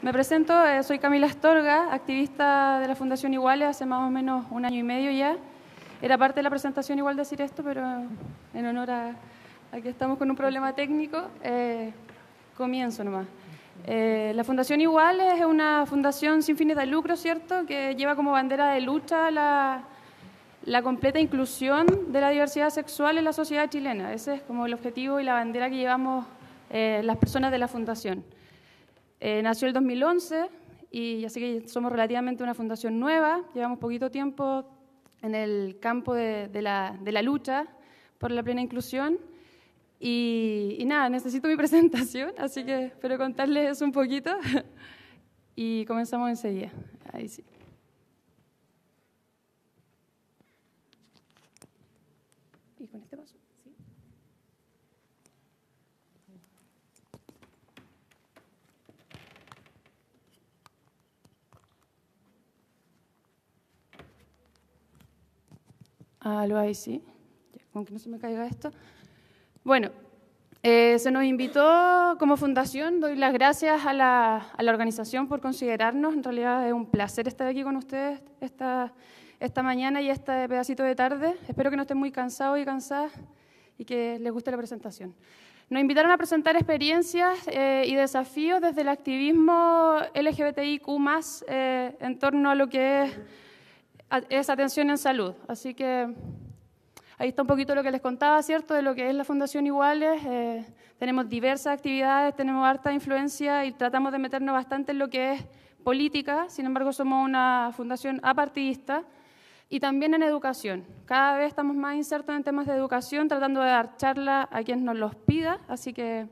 Me presento, eh, soy Camila Astorga, activista de la Fundación Iguales hace más o menos un año y medio ya. Era parte de la presentación igual decir esto, pero en honor a, que estamos con un problema técnico, eh, comienzo nomás. Eh, la Fundación Iguales es una fundación sin fines de lucro, ¿cierto?, que lleva como bandera de lucha la, completa inclusión de la diversidad sexual en la sociedad chilena. Ese es como el objetivo y la bandera que llevamos las personas de la Fundación. Eh, nació el 2011 y así que somos relativamente una fundación nueva, llevamos poquito tiempo en el campo de, la, lucha por la plena inclusión. Y, nada, necesito mi presentación, así que espero contarles un poquito y comenzamos enseguida. Ahí sí. sí, con que no se me caiga esto. Bueno, eh, se nos invitó como fundación, doy las gracias a la, a la, organización por considerarnos, en realidad es un placer estar aquí con ustedes esta, esta mañana y este pedacito de tarde. Espero que no estén muy cansados y cansadas y que les guste la presentación. Nos invitaron a presentar experiencias eh, y desafíos desde el activismo LGBTIQ eh, en torno a lo que es es atención en salud. Así que ahí está un poquito lo que les contaba, ¿cierto? De lo que es la Fundación Iguales. Eh, tenemos diversas actividades, tenemos harta influencia y tratamos de meternos bastante en lo que es política. Sin embargo, somos una fundación apartidista. Y también en educación. Cada vez estamos más insertos en temas de educación, tratando de dar charla a quien nos los pida. Así que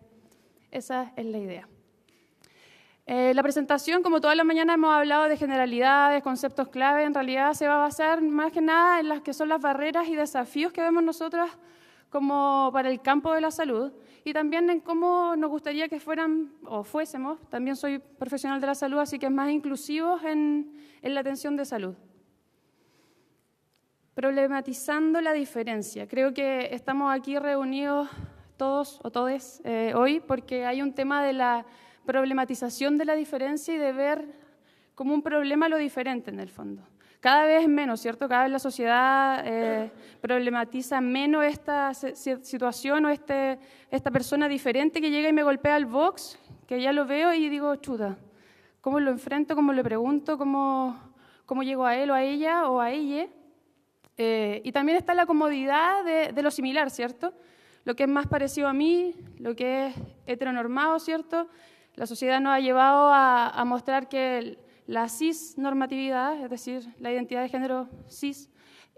esa es la idea. Eh, la presentación, como todas las mañanas hemos hablado de generalidades, conceptos clave, en realidad se va a basar más que nada en las que son las barreras y desafíos que vemos nosotras como para el campo de la salud y también en cómo nos gustaría que fueran o fuésemos, también soy profesional de la salud, así que más inclusivos en, la atención de salud. Problematizando la diferencia. Creo que estamos aquí reunidos todos o todes eh, hoy porque hay un tema de la problematización de la diferencia y de ver como un problema lo diferente en el fondo. Cada vez menos, ¿cierto? Cada vez la sociedad eh, problematiza menos esta situación o este, esta persona diferente que llega y me golpea el box, que ya lo veo y digo, chuda ¿cómo lo enfrento? ¿Cómo le pregunto? ¿Cómo, cómo llego a él o a ella o a ella? Eh, y también está la comodidad de, de lo similar, ¿cierto? Lo que es más parecido a mí, lo que es heteronormado, ¿cierto? La sociedad nos ha llevado a, mostrar que la la cisnormatividad, es decir, la identidad de género cis,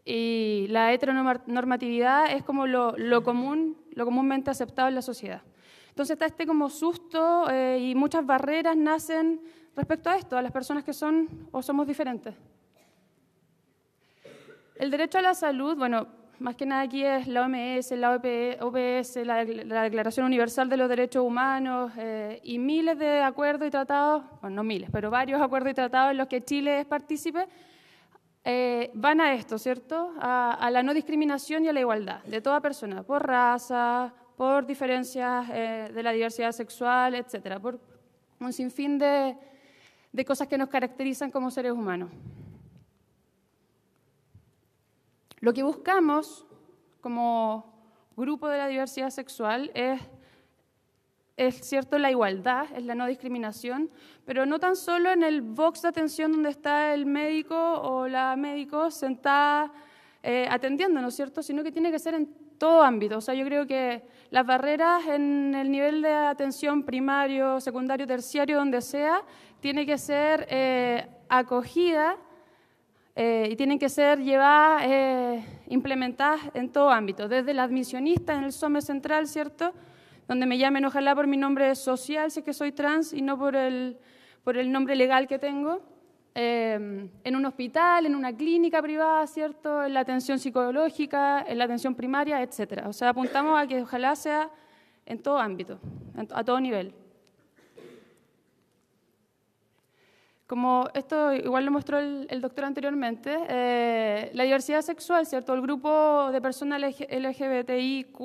y la heteronormatividad es como lo, común, lo comúnmente aceptado en la sociedad. Entonces está este como susto eh, y muchas barreras nacen respecto a esto, a las personas que son o somos diferentes. El derecho a la salud, bueno, más que nada aquí es la OMS, la OPS, la, Declaración Universal de los Derechos Humanos eh, y miles de acuerdos y tratados, bueno, no miles, pero varios acuerdos y tratados en los que Chile es partícipe, eh, van a esto, ¿cierto? A, la no discriminación y a la igualdad de toda persona, por raza, por diferencias eh, de la diversidad sexual, etcétera, por un sinfín de cosas que nos caracterizan como seres humanos. Lo que buscamos como grupo de la diversidad sexual es, es cierto, la igualdad, es la no discriminación, pero no tan solo en el box de atención donde está el médico o la médico sentada eh, atendiendo, ¿no es cierto?, sino que tiene que ser en todo ámbito. O sea, yo creo que las barreras en el nivel de atención primario, secundario, terciario, donde sea, tiene que ser eh, acogida eh, y tienen que ser llevadas, eh, implementadas en todo ámbito, desde la admisionista en el SOME central, ¿cierto? Donde me llamen ojalá por mi nombre social, si que soy trans, y no por el, por el nombre legal que tengo. Em, en un hospital, en una clínica privada, ¿cierto? En la atención psicológica, en la atención primaria, etcétera. O sea, apuntamos a que ojalá sea en todo ámbito, a todo nivel. Como esto igual lo mostró el, doctor anteriormente, eh, la diversidad sexual, ¿cierto? El grupo de personas LGBTIQ,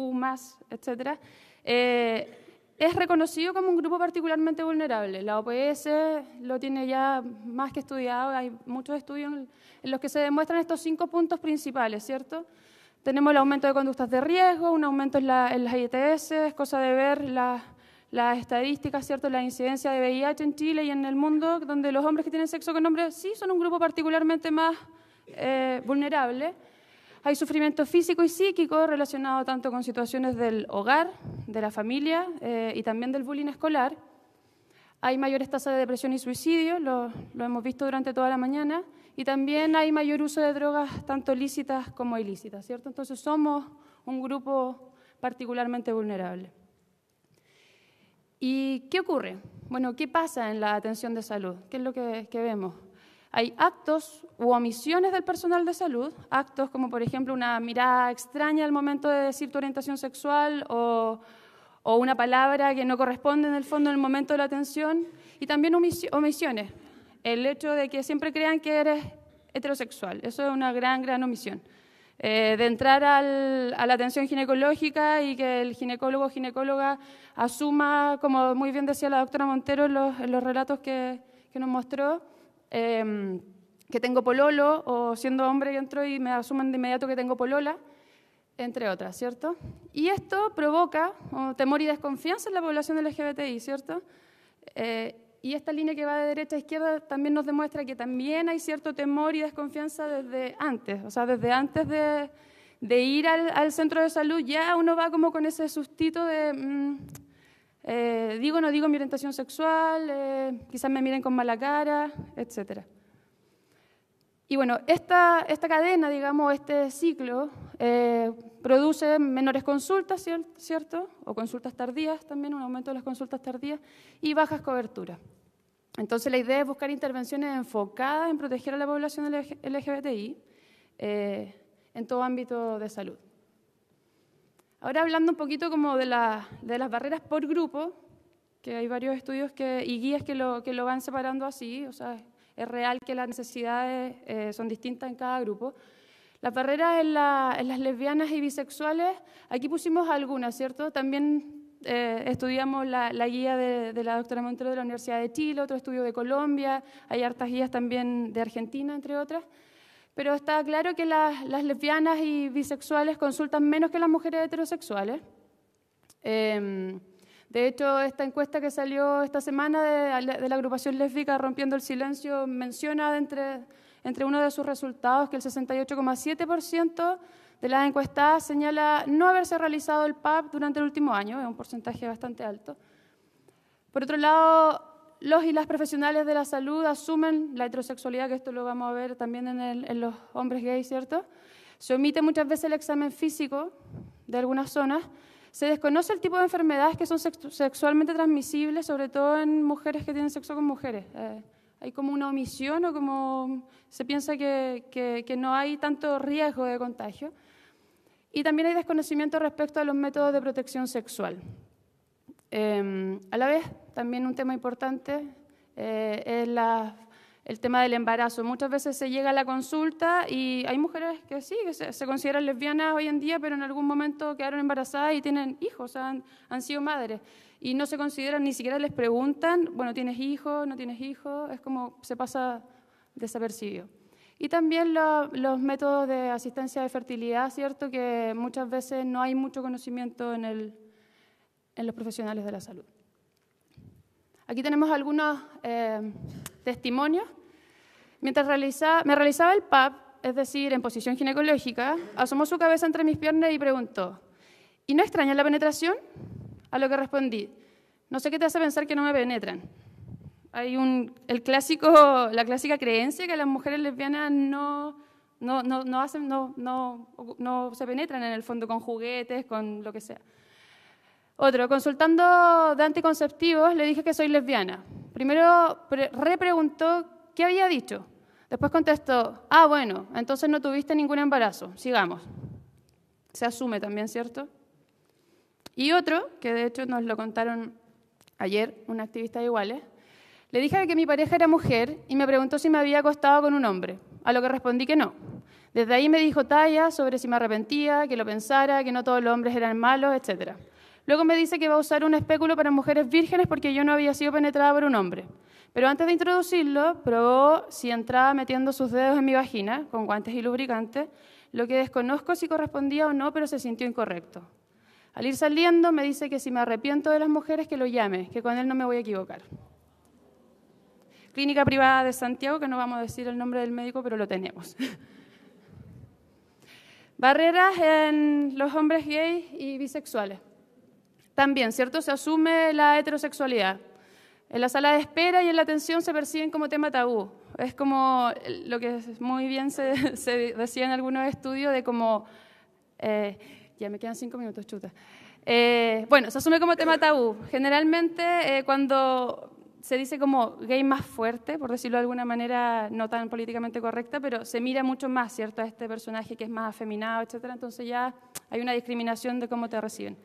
etcétera, eh, es reconocido como un grupo particularmente vulnerable. La OPS lo tiene ya más que estudiado, hay muchos estudios en los que se demuestran estos cinco puntos principales, ¿cierto? Tenemos el aumento de conductas de riesgo, un aumento en, las ITS, es cosa de ver las las estadísticas, ¿cierto? La incidencia de VIH en Chile y en el mundo, donde los hombres que tienen sexo con hombres sí son un grupo particularmente más eh, vulnerable. Hay sufrimiento físico y psíquico relacionado tanto con situaciones del hogar, de la familia eh, y también del bullying escolar. Hay mayores tasas de depresión y suicidio, lo, lo hemos visto durante toda la mañana, y también hay mayor uso de drogas tanto lícitas como ilícitas, ¿cierto? Entonces somos un grupo particularmente vulnerable. ¿Y qué ocurre? Bueno, ¿qué pasa en la atención de salud? ¿Qué es lo que, vemos? Hay actos u omisiones del personal de salud, actos como por ejemplo una mirada extraña al momento de decir tu orientación sexual o, o una palabra que no corresponde en el fondo en el momento de la atención, y también omisiones. El hecho de que siempre crean que eres heterosexual, eso es una gran, gran omisión. Eh, de entrar a la atención ginecológica y que el ginecólogo o ginecóloga asuma, como muy bien decía la doctora Montero en los, relatos que, nos mostró, em, que tengo pololo o siendo hombre y entro y me asumen de inmediato que tengo polola, entre otras, ¿cierto? Y esto provoca temor y desconfianza en la población del LGBTI, ¿cierto? Eh, y esta línea que va de derecha a izquierda también nos demuestra que también hay cierto temor y desconfianza desde antes, o sea, desde antes de, ir al, centro de salud ya uno va como con ese sustito de, mm, eh, digo, no digo mi orientación sexual, eh, quizás me miren con mala cara, etcétera. Y bueno, esta, esta cadena, digamos, este ciclo, eh, produce menores consultas, ¿cierto? O consultas tardías también, un aumento de las consultas tardías y bajas coberturas. Entonces la idea es buscar intervenciones enfocadas en proteger a la población LGBTI eh, en todo ámbito de salud. Ahora hablando un poquito como de, las barreras por grupo, que hay varios estudios y guías que lo, van separando así, o sea, es real que las necesidades eh, son distintas en cada grupo, la barrera en, las lesbianas y bisexuales, aquí pusimos algunas, ¿cierto? También eh, estudiamos la, guía de, la doctora Montero de la Universidad de Chile, otro estudio de Colombia, hay hartas guías también de Argentina, entre otras. Pero está claro que las, lesbianas y bisexuales consultan menos que las mujeres heterosexuales. Em, de hecho, esta encuesta que salió esta semana de, de la agrupación lésbica Rompiendo el Silencio menciona entre entre uno de sus resultados que el 68,7% de las encuestadas señala no haberse realizado el PAP durante el último año, es un porcentaje bastante alto. Por otro lado, los y las profesionales de la salud asumen la heterosexualidad, que esto lo vamos a ver también en, los hombres gays, ¿cierto? Se omite muchas veces el examen físico de algunas zonas. Se desconoce el tipo de enfermedades que son sexualmente transmisibles, sobre todo en mujeres que tienen sexo con mujeres. Eh, hay como una omisión o como se piensa que, no hay tanto riesgo de contagio. Y también hay desconocimiento respecto a los métodos de protección sexual. Eh, a la vez, también un tema importante eh, es la el tema del embarazo. Muchas veces se llega a la consulta y hay mujeres que sí, que se, consideran lesbianas hoy en día, pero en algún momento quedaron embarazadas y tienen hijos, han, han sido madres. Y no se consideran, ni siquiera les preguntan, bueno, ¿tienes hijos? ¿No tienes hijos? Es como se pasa desapercibido. Y también los métodos de asistencia de fertilidad, ¿cierto? Que muchas veces no hay mucho conocimiento en, el, en los profesionales de la salud. Aquí tenemos algunos... Eh, testimonios, mientras realizaba, me realizaba el PAP, es decir, en posición ginecológica, asomó su cabeza entre mis piernas y preguntó, ¿y no extrañas la penetración? A lo que respondí, no sé qué te hace pensar que no me penetran. Hay el clásico, la clásica creencia que las mujeres lesbianas no, no, no, no hacen, no, no, no se penetran en el fondo con juguetes, con lo que sea. Otro, consultando de anticonceptivos, le dije que soy lesbiana. Primero repreguntó qué había dicho. Después contestó, ah, bueno, entonces no tuviste ningún embarazo, sigamos. Se asume también, ¿cierto? Y otro, que de hecho nos lo contaron ayer una activista de iguales, le dije que mi pareja era mujer y me preguntó si me había acostado con un hombre, a lo que respondí que no. Desde ahí me dijo talla sobre si me arrepentía, que lo pensara, que no todos los hombres eran malos, etcétera. Luego me dice que va a usar un espéculo para mujeres vírgenes porque yo no había sido penetrada por un hombre. Pero antes de introducirlo, probó si entraba metiendo sus dedos en mi vagina, con guantes y lubricante, lo que desconozco si correspondía o no, pero se sintió incorrecto. Al ir saliendo, me dice que si me arrepiento de las mujeres, que lo llame, que con él no me voy a equivocar. Clínica privada de Santiago, que no vamos a decir el nombre del médico, pero lo tenemos. Barreras en los hombres gays y bisexuales. También, ¿cierto? Se asume la heterosexualidad. En la sala de espera y en la atención se perciben como tema tabú. Es como lo que muy bien se, decía en algunos estudios de como... Eh, ya me quedan cinco minutos, chuta. Eh, bueno, se asume como tema tabú. Generalmente eh, cuando se dice como gay más fuerte, por decirlo de alguna manera no tan políticamente correcta, pero se mira mucho más, ¿cierto?, a este personaje que es más afeminado, etcétera. Entonces ya hay una discriminación de cómo te reciben.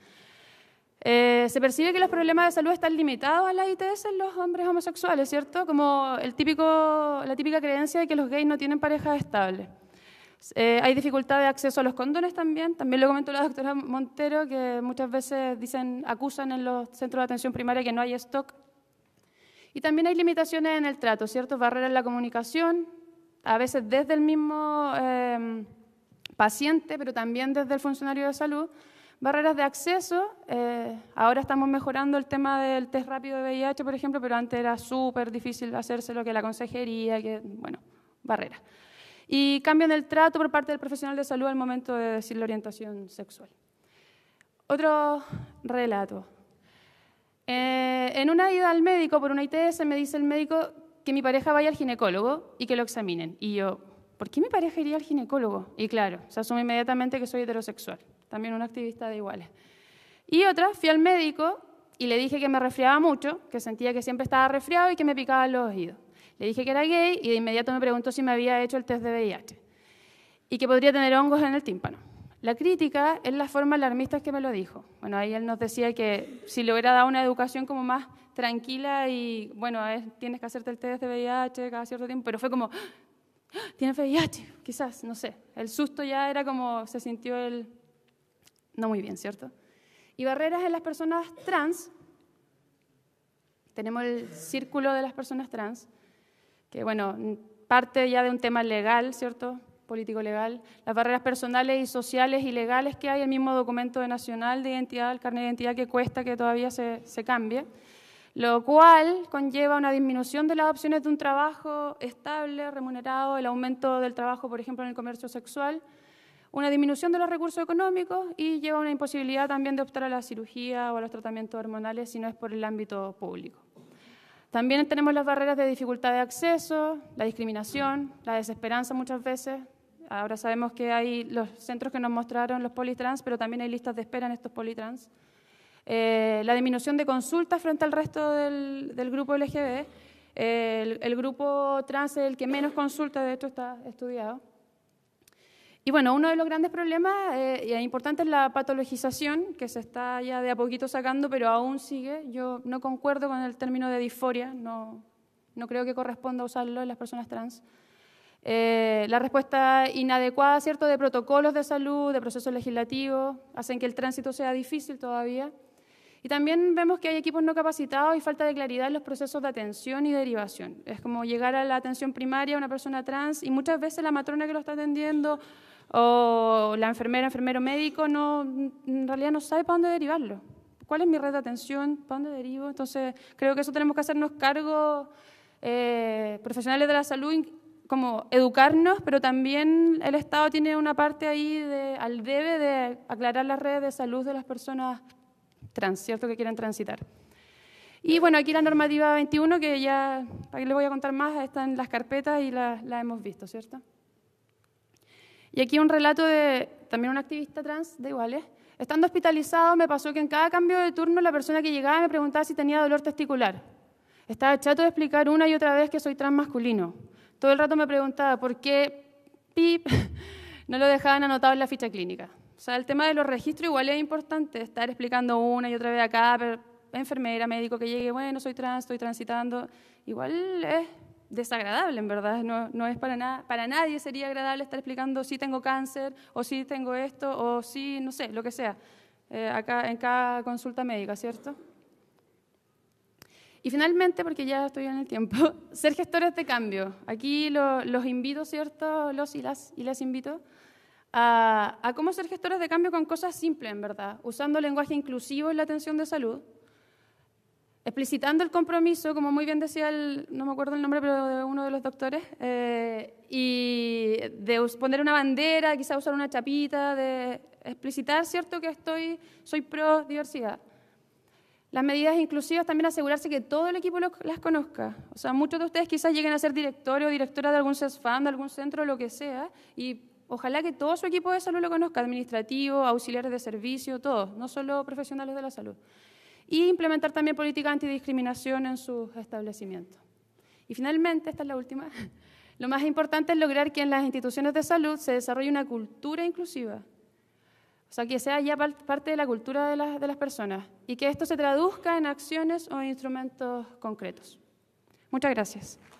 Eh, se percibe que los problemas de salud están limitados a la ITS en los hombres homosexuales, ¿cierto? Como la típica creencia de que los gays no tienen pareja estable. Eh, hay dificultad de acceso a los condones también. También lo comentó la doctora Montero, que muchas veces dicen, acusan en los centros de atención primaria que no hay stock. Y también hay limitaciones en el trato, ¿cierto? Barreras en la comunicación, a veces desde el mismo eh, paciente, pero también desde el funcionario de salud Barreras de acceso, eh, ahora estamos mejorando el tema del test rápido de VIH, por ejemplo, pero antes era súper difícil hacerse lo que la consejería, que, bueno, barreras. Y cambian el trato por parte del profesional de salud al momento de decir la orientación sexual. Otro relato. Eh, en una ida al médico por una ITS me dice el médico que mi pareja vaya al ginecólogo y que lo examinen. Y yo, ¿por qué mi pareja iría al ginecólogo? Y claro, se asume inmediatamente que soy heterosexual también una activista de iguales. Y otra, fui al médico y le dije que me resfriaba mucho, que sentía que siempre estaba resfriado y que me picaban los oídos. Le dije que era gay y de inmediato me preguntó si me había hecho el test de VIH y que podría tener hongos en el tímpano. La crítica es la forma alarmista que me lo dijo. Bueno, ahí él nos decía que si le hubiera dado una educación como más tranquila y, bueno, tienes que hacerte el test de VIH cada cierto tiempo, pero fue como, ah, tiene VIH, quizás, no sé. El susto ya era como, se sintió el, no muy bien, ¿cierto? Y barreras en las personas trans. Tenemos el círculo de las personas trans, que bueno, parte ya de un tema legal, ¿cierto? Político-legal. Las barreras personales y sociales y legales que hay, el mismo documento de nacional de identidad, el carnet de identidad que cuesta que todavía se, se cambie lo cual conlleva una disminución de las opciones de un trabajo estable, remunerado, el aumento del trabajo, por ejemplo, en el comercio sexual, una disminución de los recursos económicos y lleva a una imposibilidad también de optar a la cirugía o a los tratamientos hormonales si no es por el ámbito público. También tenemos las barreras de dificultad de acceso, la discriminación, la desesperanza muchas veces. Ahora sabemos que hay los centros que nos mostraron los politrans, pero también hay listas de espera en estos politrans. Eh, la disminución de consultas frente al resto del, grupo LGB. el, el, grupo trans es el que menos consulta, de hecho está estudiado. Y bueno, uno de los grandes problemas eh, importante es la patologización, que se está ya de a poquito sacando, pero aún sigue. Yo no concuerdo con el término de disforia, no, no creo que corresponda usarlo en las personas trans. Eh, la respuesta inadecuada, ¿cierto?, de protocolos de salud, de procesos legislativos, hacen que el tránsito sea difícil todavía. Y también vemos que hay equipos no capacitados y falta de claridad en los procesos de atención y derivación. Es como llegar a la atención primaria a una persona trans y muchas veces la matrona que lo está atendiendo o la enfermera, enfermero médico, no, en realidad no sabe para dónde derivarlo. ¿Cuál es mi red de atención? ¿Para dónde derivo? Entonces, creo que eso tenemos que hacernos cargo, eh, profesionales de la salud, como educarnos, pero también el Estado tiene una parte ahí al debe de aclarar las redes de salud de las personas trans, ¿cierto?, que quieran transitar. Y bueno, aquí la normativa 21, que ya, para les voy a contar más, están las carpetas y las la hemos visto, ¿cierto? Y aquí un relato de también un activista trans de iguales. Estando hospitalizado me pasó que en cada cambio de turno la persona que llegaba me preguntaba si tenía dolor testicular. Estaba chato de explicar una y otra vez que soy masculino. Todo el rato me preguntaba por qué pip no lo dejaban anotado en la ficha clínica. O sea, el tema de los registros igual es importante, estar explicando una y otra vez a cada enfermera, médico que llegue, bueno, soy trans, estoy transitando, igual es desagradable, en verdad, no, no, es para nada, para nadie sería agradable estar explicando si tengo cáncer, o si tengo esto, o si, no sé, lo que sea, eh, acá, en cada consulta médica, ¿cierto? Y finalmente, porque ya estoy en el tiempo, ser gestores de cambio. Aquí los invito, ¿cierto? Los y las, y las invito a, a cómo ser gestores de cambio con cosas simples, en verdad, usando lenguaje inclusivo en la atención de salud, explicitando el compromiso, como muy bien decía el, no me acuerdo el nombre, pero de uno de los doctores, eh, y de poner una bandera, quizás usar una chapita, de explicitar, ¿cierto?, que estoy, soy pro diversidad. Las medidas inclusivas también asegurarse que todo el equipo las conozca. O sea, muchos de ustedes quizás lleguen a ser directores o directora de algún CESFAM, de algún centro, lo que sea, y ojalá que todo su equipo de salud lo conozca, administrativo, auxiliares de servicio, todos, no solo profesionales de la salud y implementar también políticas antidiscriminación en sus establecimientos. Y finalmente, esta es la última, lo más importante es lograr que en las instituciones de salud se desarrolle una cultura inclusiva, o sea, que sea ya parte de la cultura de las, de las personas y que esto se traduzca en acciones o instrumentos concretos. Muchas gracias.